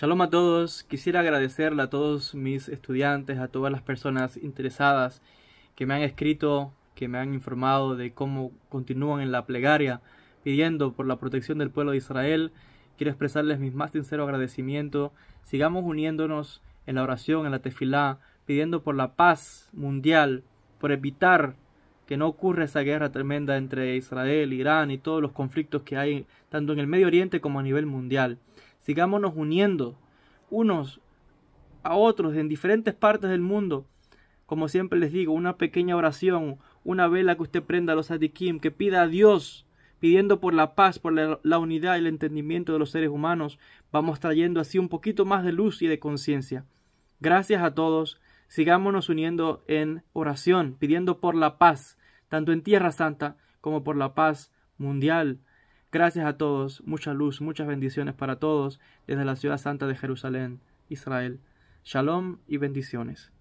Shalom a todos, quisiera agradecerle a todos mis estudiantes, a todas las personas interesadas que me han escrito, que me han informado de cómo continúan en la plegaria pidiendo por la protección del pueblo de Israel. Quiero expresarles mi más sincero agradecimiento. Sigamos uniéndonos en la oración, en la tefilá, pidiendo por la paz mundial, por evitar que no ocurra esa guerra tremenda entre Israel, Irán y todos los conflictos que hay tanto en el Medio Oriente como a nivel mundial sigámonos uniendo unos a otros en diferentes partes del mundo. Como siempre les digo, una pequeña oración, una vela que usted prenda a los adikim, que pida a Dios, pidiendo por la paz, por la, la unidad y el entendimiento de los seres humanos, vamos trayendo así un poquito más de luz y de conciencia. Gracias a todos, sigámonos uniendo en oración, pidiendo por la paz, tanto en Tierra Santa como por la paz mundial Gracias a todos, mucha luz, muchas bendiciones para todos desde la ciudad santa de Jerusalén, Israel. Shalom y bendiciones.